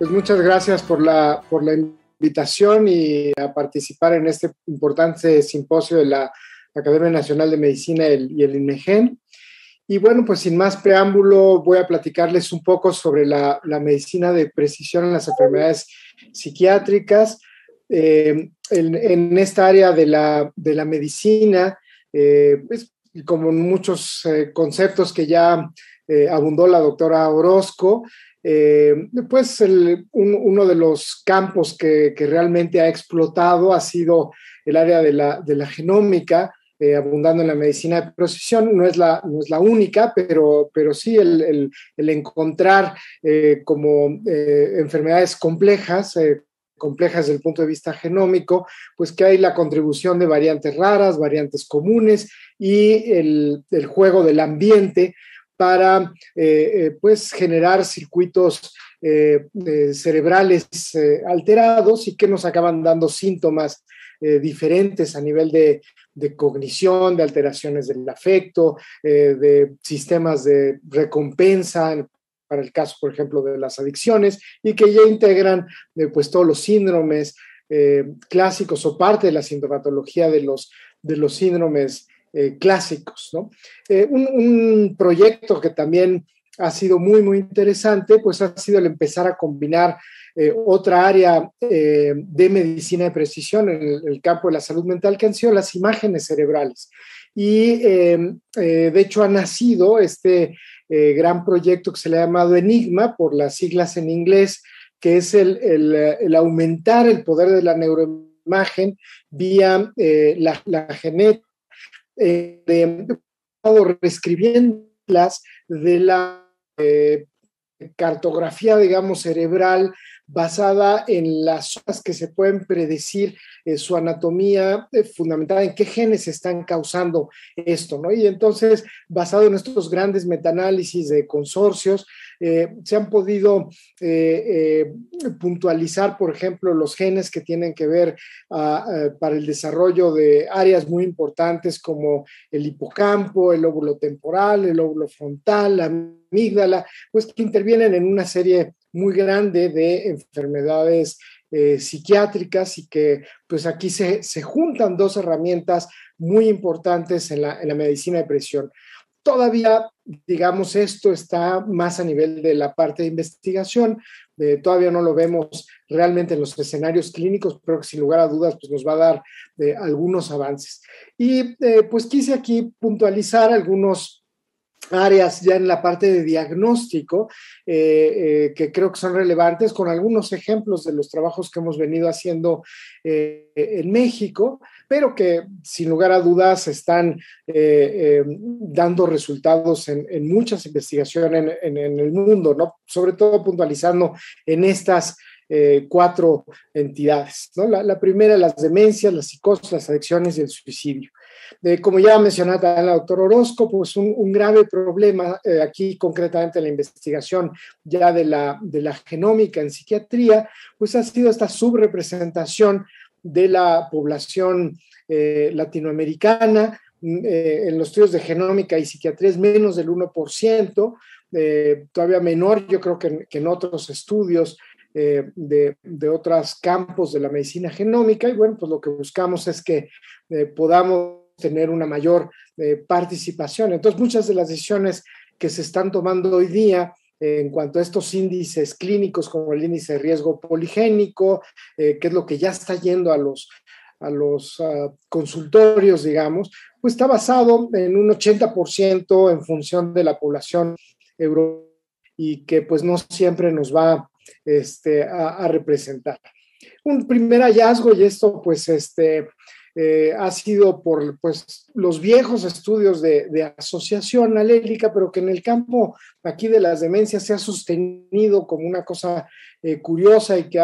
Pues muchas gracias por la, por la invitación y a participar en este importante simposio de la Academia Nacional de Medicina y el INEGEN. Y bueno, pues sin más preámbulo, voy a platicarles un poco sobre la, medicina de precisión en las enfermedades psiquiátricas. Eh, en, esta área de la, de la medicina, eh, pues, como muchos eh, conceptos que ya eh, abundó la doctora Orozco, eh, pues uno de los campos que, realmente ha explotado ha sido el área de la, genómica, eh, abundando en la medicina de precisión. No es la, única, pero, sí el, encontrar eh, como eh, enfermedades complejas, complejas desde el punto de vista genómico, pues que hay la contribución de variantes raras, variantes comunes y el juego del ambiente para eh, eh, pues generar circuitos eh, cerebrales alterados y que nos acaban dando síntomas diferentes a nivel de, cognición, de alteraciones del afecto, de sistemas de recompensa para el caso, por ejemplo, de las adicciones y que ya integran pues todos los síndromes clásicos o parte de la sintomatología de los, de los síndromes eh, clásicos. Eh, un, proyecto que también ha sido muy, muy interesante, pues ha sido el empezar a combinar eh, otra área de medicina de precisión en el, campo de la salud mental, que han sido las imágenes cerebrales. Y em, de hecho ha nacido este gran proyecto que se le ha llamado Enigma por las siglas en inglés, que es el, aumentar el poder de la neuroimagen vía la, la genética eh, estado reescribiéndolas de la eh, cartografía, digamos, cerebral basada en las zonas que se pueden predecir eh, su anatomía fundamental, eh, fundamentada en qué genes están causando esto, ¿no? Y entonces, basado en estos grandes metaanálisis de consorcios, eh, se han podido eh, eh, puntualizar, por ejemplo, los genes que tienen que ver ah, para el desarrollo de áreas muy importantes como el hipocampo, el óvulo temporal, el óvulo frontal, la amígdala, pues que intervienen en una serie muy grande de enfermedades psiquiátricas y que pues aquí se, juntan dos herramientas muy importantes en la medicina de presión. Todavía, digamos, esto está más a nivel de la parte de investigación. Eh, todavía no lo vemos realmente en los escenarios clínicos, pero que sin lugar a dudas pues, nos va a dar eh, algunos avances. Y eh, pues quise aquí puntualizar algunos áreas ya en la parte de diagnóstico que creo que son relevantes con algunos ejemplos de los trabajos que hemos venido haciendo en México pero que sin lugar a dudas están eh, eh, dando resultados en, muchas investigaciones en, el mundo, ¿no? Sobre todo puntualizando en estas eh, cuatro entidades, La, primera, las demencias, las psicosis, las adicciones y el suicidio. como ya mencionaba el doctor Orozco, pues un, grave problema aquí concretamente en la investigación ya de la, de la genómica en psiquiatría, pues ha sido esta subrepresentación de la población eh, latinoamericana, mm, eh, en los estudios de genómica y psiquiatría es menos del 1%, eh, todavía menor yo creo que, en otros estudios de, de, otros campos de la medicina genómica y bueno, pues lo que buscamos es que podamos tener una mayor participación. Entonces, muchas de las decisiones que se están tomando hoy día en cuanto a estos índices clínicos como el índice de riesgo poligénico, eh, que es lo que ya está yendo a los, a los ah, consultorios, digamos, pues está basado en un 80% en función de la población europea y que pues no siempre nos va este, a, a, representar. Un primer hallazgo, y esto pues este, eh, ha sido por pues, los viejos estudios de, asociación alélica, pero que en el campo aquí de las demencias se ha sostenido como una cosa eh, curiosa y que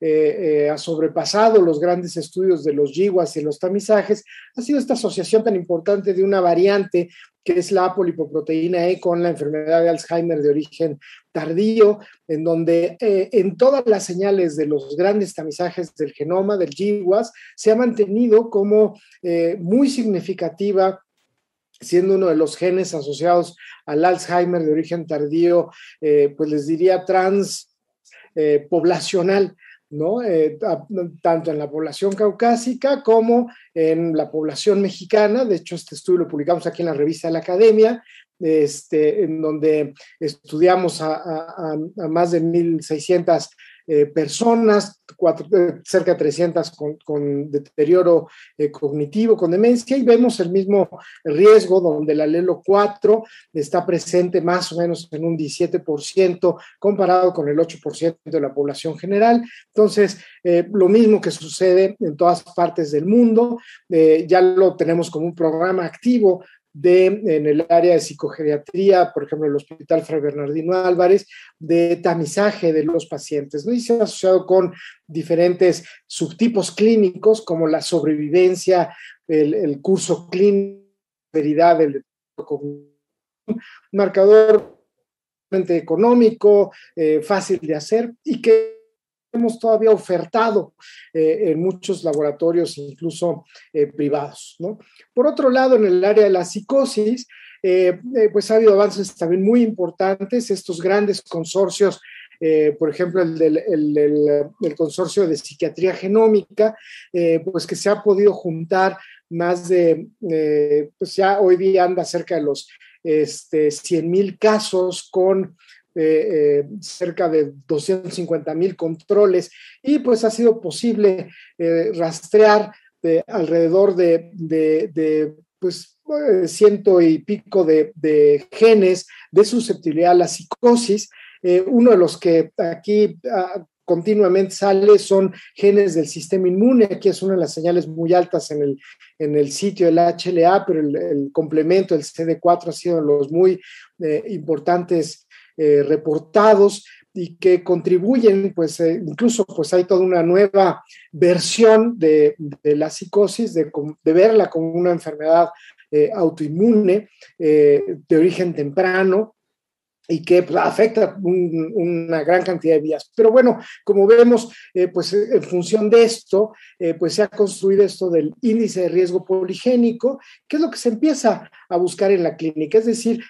eh, ha, sobrepasado los grandes estudios de los yiguas y los tamizajes, ha sido esta asociación tan importante de una variante que es la polipoproteína E con la enfermedad de Alzheimer de origen tardío, en donde eh, en todas las señales de los grandes tamizajes del genoma, del GWAS, se ha mantenido como eh, muy significativa siendo uno de los genes asociados al Alzheimer de origen tardío, eh, pues les diría trans, poblacional ¿no? Eh, tanto en la población caucásica como en la población mexicana. De hecho, este estudio lo publicamos aquí en la revista de la Academia, este, en donde estudiamos a, a más de 1.600 eh, personas, eh, cerca de 300 con, deterioro eh, cognitivo, con demencia, y vemos el mismo riesgo donde el alelo 4 está presente más o menos en un 17% comparado con el 8% de la población general. Entonces, lo mismo que sucede en todas partes del mundo, ya lo tenemos como un programa activo de, en el área de psicogeriatría, por ejemplo, el Hospital Fray Bernardino Álvarez, de tamizaje de los pacientes, ¿no? Y se ha asociado con diferentes subtipos clínicos como la sobrevivencia, el, curso clínico, la del marcador económico, eh, fácil de hacer y que hemos todavía ofertado eh, en muchos laboratorios, incluso eh, privados. ¿no? Por otro lado, en el área de la psicosis, eh, pues ha habido avances también muy importantes, estos grandes consorcios. por ejemplo, el del consorcio de psiquiatría genómica, pues que se ha podido juntar más de, pues ya hoy día anda cerca de los este, mil casos con eh, eh, cerca de 250 mil controles y pues ha sido posible eh, rastrear alrededor de, pues ciento y pico de, genes de susceptibilidad a la psicosis. uno de los que aquí ah, continuamente sale son genes del sistema inmune. Aquí es una de las señales muy altas en el, en el sitio del HLA, pero el, el complemento, el CD4, ha sido los muy importantes eh, reportados y que contribuyen, pues eh, incluso pues hay toda una nueva versión de, la psicosis, de, verla como una enfermedad eh, autoinmune de origen temprano, y que pues, afecta una gran cantidad de vías. Pero bueno, como vemos, pues en función de esto, pues se ha construido esto del índice de riesgo poligénico, que es lo que se empieza a buscar en la clínica, es decir,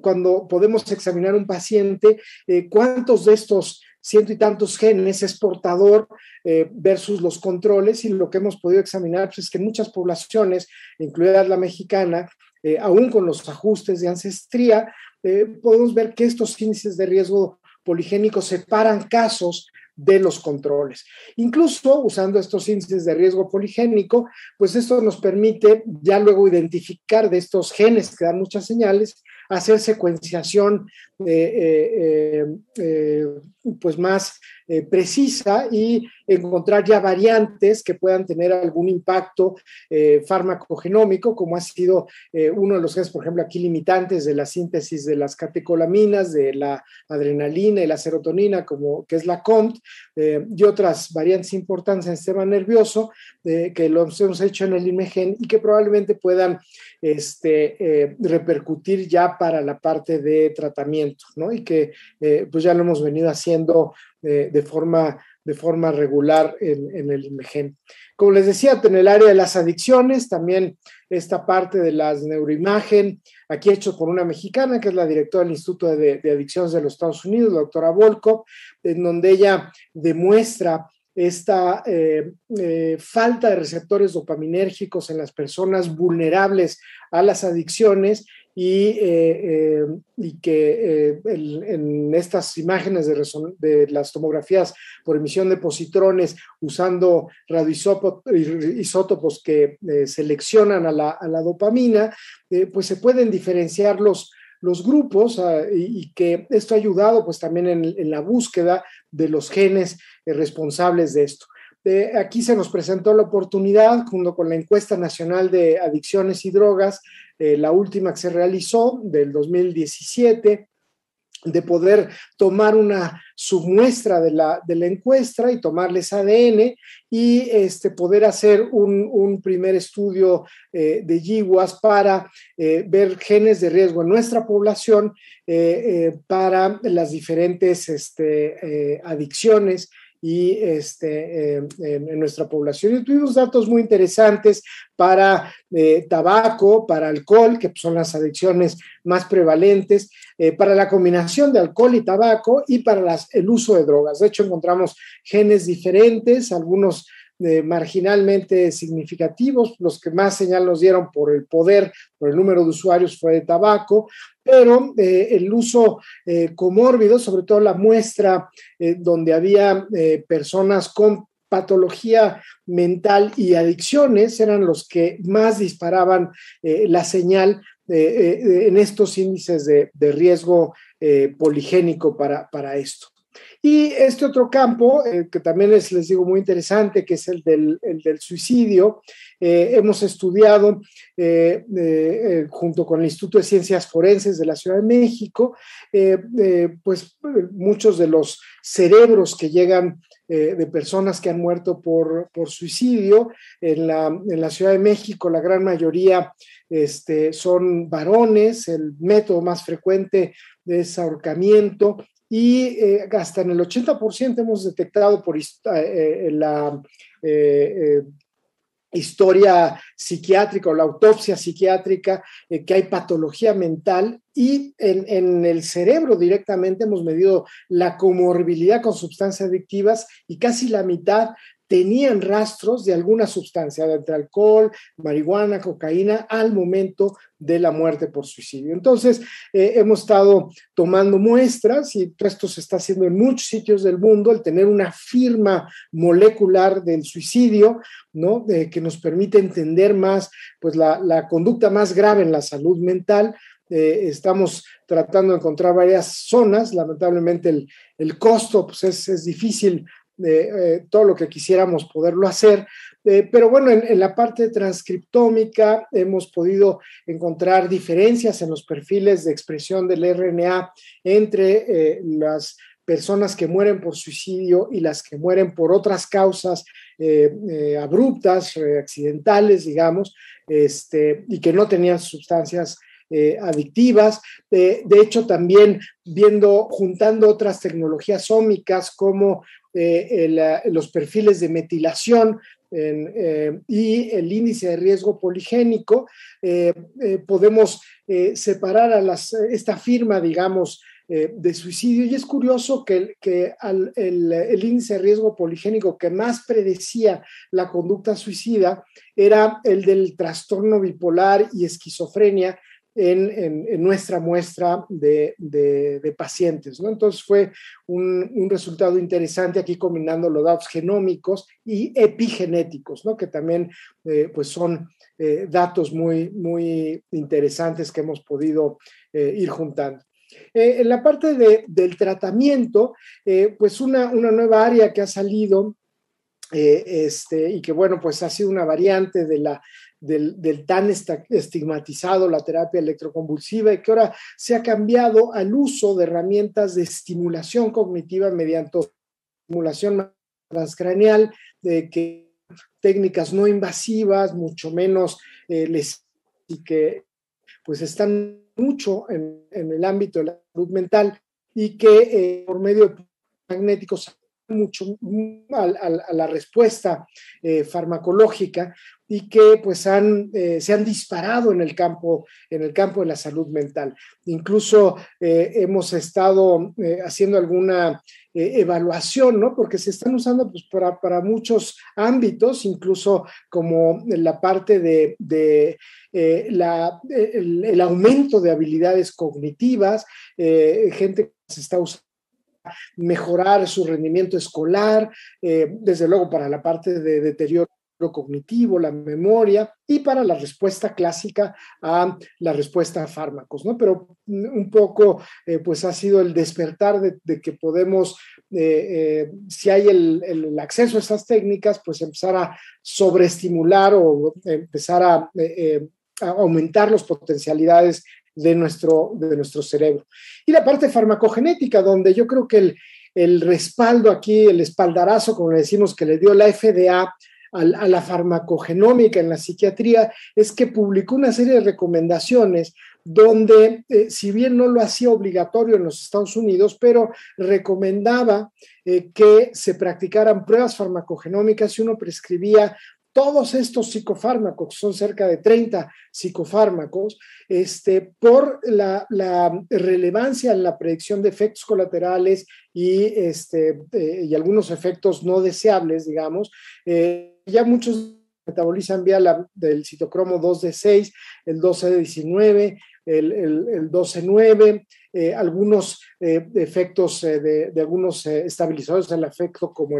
cuando podemos examinar un paciente, eh, cuántos de estos ciento y tantos genes es portador eh, versus los controles y lo que hemos podido examinar pues, es que muchas poblaciones, incluida la mexicana, eh, aún con los ajustes de ancestría, podemos ver que estos índices de riesgo poligénico separan casos de los controles. Incluso usando estos índices de riesgo poligénico, pues esto nos permite ya luego identificar de estos genes que dan muchas señales, hacer secuenciación eh, eh, eh, pues más precisa y encontrar ya variantes que puedan tener algún impacto farmacogenómico, como ha sido uno de los genes, por ejemplo, aquí limitantes de la síntesis de las catecolaminas, de la adrenalina y la serotonina, como que es la COMT, y otras variantes importantes en el sistema nervioso, que lo hemos hecho en el IMEGEN y que probablemente puedan este, repercutir ya para la parte de tratamiento y que eh, pues ya lo hemos venido haciendo eh, de, forma, de forma regular en, el IMGEN. Como les decía, en el área de las adicciones, también esta parte de las neuroimagen, aquí hecho por una mexicana, que es la directora del Instituto de, Adicciones de los Estados Unidos, la doctora Volkov, en donde ella demuestra esta eh, falta de receptores dopaminérgicos en las personas vulnerables a las adicciones eh, eh, y, que eh, en estas imágenes de, las tomografías por emisión de positrones usando radioisótopos que seleccionan a la, dopamina, pues se pueden diferenciar los, grupos ah, y, que esto ha ayudado pues también en, la búsqueda de los genes responsables de esto. aquí se nos presentó la oportunidad, junto con la encuesta nacional de adicciones y drogas, eh, la última que se realizó del 2017, de poder tomar una submuestra de la, encuesta y tomarles ADN y este, poder hacer un, primer estudio eh, de yiguas para eh, ver genes de riesgo en nuestra población para las diferentes este, adicciones y este, eh, en, nuestra población. Y tuvimos datos muy interesantes para eh, tabaco, para alcohol, que son las adicciones más prevalentes, eh, para la combinación de alcohol y tabaco y para el uso de drogas. De hecho, encontramos genes diferentes, algunos marginalmente significativos. Los que más señal nos dieron por el poder, por el número de usuarios fue de tabaco, pero eh, el uso eh, comórbido, sobre todo la muestra eh, donde había personas con patología mental y adicciones, eran los que más disparaban la señal en estos índices de, riesgo poligénico para esto. Y este otro campo, eh, que también es, les digo, muy interesante, que es el del, suicidio, eh, hemos estudiado eh, junto con el Instituto de Ciencias Forenses de la Ciudad de México, pues muchos de los cerebros que llegan de personas que han muerto por, suicidio. En la, Ciudad de México la gran mayoría este, son varones, el método más frecuente es ahorcamiento y eh, hasta en el 80% hemos detectado por eh, eh, la historia psiquiátrica o la autopsia psiquiátrica que hay patología mental y en, el cerebro directamente hemos medido la comorbilidad con sustancias adictivas y casi la mitad tenían rastros de alguna sustancia, de alcohol, marihuana, cocaína, al momento de la muerte por suicidio. Entonces, eh, hemos estado tomando muestras y esto se está haciendo en muchos sitios del mundo, el tener una firma molecular del suicidio, ¿no? que nos permite entender más, pues, la, conducta más grave en la salud mental, eh, estamos tratando de encontrar varias zonas. Lamentablemente el, costo pues es, es, difícil eh, todo lo que quisiéramos poderlo hacer. Eh, pero bueno, en, la parte transcriptómica hemos podido encontrar diferencias en los perfiles de expresión del RNA entre eh, las personas que mueren por suicidio y las que mueren por otras causas abruptas, accidentales, digamos, este, y que no tenían sustancias adictivas. de hecho, también viendo, juntando otras tecnologías ómicas como eh, ah, los perfiles de metilación eh, y el índice de riesgo poligénico, eh, podemos separar a esta firma, digamos, de suicidio. Y es curioso que, el, el, índice de riesgo poligénico que más predecía la conducta suicida era el del trastorno bipolar y esquizofrenia, en, nuestra muestra de, pacientes. ¿no? Entonces fue un, resultado interesante aquí combinando los datos genómicos y epigenéticos, ¿no? que también eh, pues son eh, datos muy, muy interesantes que hemos podido eh, ir juntando. en la parte del tratamiento, pues una, nueva área que ha salido. este, y que bueno, pues ha sido una variante de la, del, tan estigmatizado la terapia electroconvulsiva y que ahora se ha cambiado al uso de herramientas de estimulación cognitiva mediante estimulación transcraneal, de que técnicas no invasivas, mucho menos eh, les y que pues están mucho en, el ámbito de la salud mental y que eh, por medio de magnéticos mucho a, a, la respuesta eh, farmacológica y que pues han, eh, se han disparado en el, campo, en el campo de la salud mental. Incluso eh, hemos estado haciendo alguna evaluación, ¿no? Porque se están usando pues, para, para, muchos ámbitos, incluso como la parte de, la, el, aumento de habilidades cognitivas, gente que se está usando mejorar su rendimiento escolar, eh, desde luego para la parte de deterioro cognitivo, la memoria y para la respuesta clásica a la respuesta a fármacos, ¿no? Pero un poco, eh, pues ha sido el despertar de, que podemos, eh, si hay el, acceso a estas técnicas, pues empezar a sobreestimular o empezar a, a aumentar las potencialidades de nuestro, de nuestro cerebro. Y la parte farmacogenética, donde yo creo que el, respaldo aquí, el espaldarazo, como le decimos, que le dio la FDA a, la farmacogenómica en la psiquiatría es que publicó una serie de recomendaciones donde, eh, si bien no lo hacía obligatorio en los Estados Unidos, pero recomendaba eh, que se practicaran pruebas farmacogenómicas si uno prescribía todos estos psicofármacos, son cerca de 30 psicofármacos, este, por la, relevancia en la predicción de efectos colaterales y, este, eh, y algunos efectos no deseables, digamos. Eh, ya muchos metabolizan vía del citocromo 2D6, el 12D19, el, el, 9 eh, algunos efectos de, algunos estabilizadores del afecto como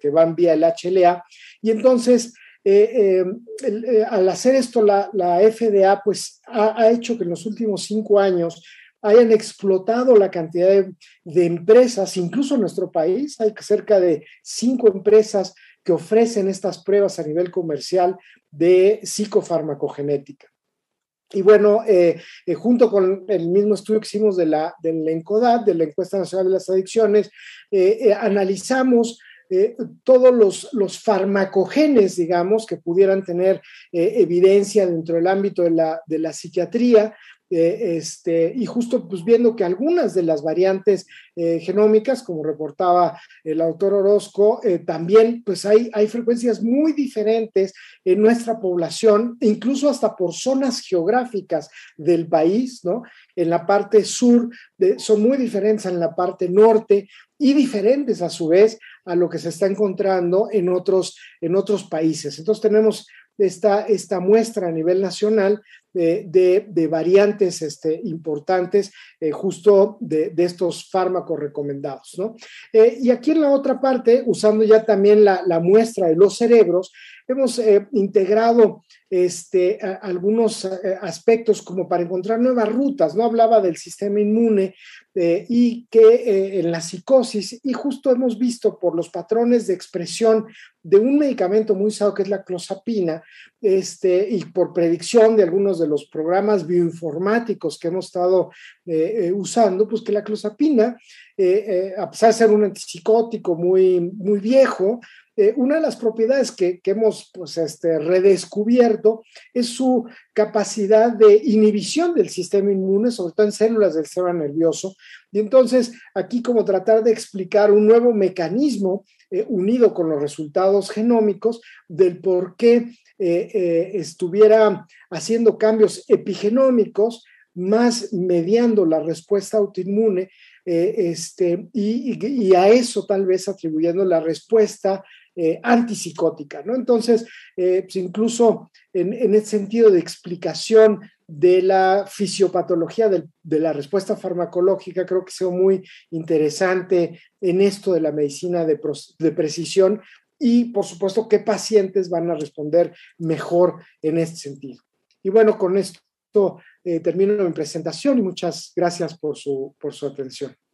que van vía el HLA. Y entonces, eh, eh, eh, al hacer esto, la, FDA pues, ha, hecho que en los últimos cinco años hayan explotado la cantidad de, empresas, incluso en nuestro país, hay cerca de cinco empresas que ofrecen estas pruebas a nivel comercial de psicofarmacogenética. Y bueno, junto con el mismo estudio que hicimos de la, la ENCODAT, de la Encuesta Nacional de las Adicciones, analizamos eh, todos los, farmacogenes, digamos, que pudieran tener eh, evidencia dentro del ámbito de la, psiquiatría. Eh, este, y justo pues viendo que algunas de las variantes genómicas, como reportaba el autor Orozco, también pues hay, hay frecuencias muy diferentes en nuestra población, incluso hasta por zonas geográficas del país, ¿no? En la parte sur son muy diferentes en la parte norte y diferentes a su vez a lo que se está encontrando en otros, en otros países. Entonces tenemos esta, esta muestra a nivel nacional de, variantes este, importantes eh, justo de, estos fármacos recomendados. Eh, y aquí en la otra parte, usando ya también la, la muestra de los cerebros, Hemos eh, integrado este, algunos eh, aspectos como para encontrar nuevas rutas, ¿no? Hablaba del sistema inmune eh, y que en la psicosis, y justo hemos visto por los patrones de expresión de un medicamento muy usado que es la clozapina, este, y por predicción de algunos de los programas bioinformáticos que hemos estado usando, pues que la clozapina, a pesar de ser un antipsicótico muy, muy viejo, eh, una de las propiedades que, hemos pues, este, redescubierto es su capacidad de inhibición del sistema inmune, sobre todo en células del sistema nervioso. Y entonces, aquí como tratar de explicar un nuevo mecanismo eh, unido con los resultados genómicos del por qué eh, estuviera haciendo cambios epigenómicos más mediando la respuesta autoinmune este, y, y, a eso tal vez atribuyendo la respuesta eh, antipsicótica, ¿no? Entonces, eh, pues, incluso en, el sentido de explicación de la fisiopatología de, la respuesta farmacológica, creo que sea muy interesante en esto de la medicina de, precisión y, por supuesto, qué pacientes van a responder mejor en este sentido. Y bueno, con esto eh, termino mi presentación y muchas gracias por por su atención.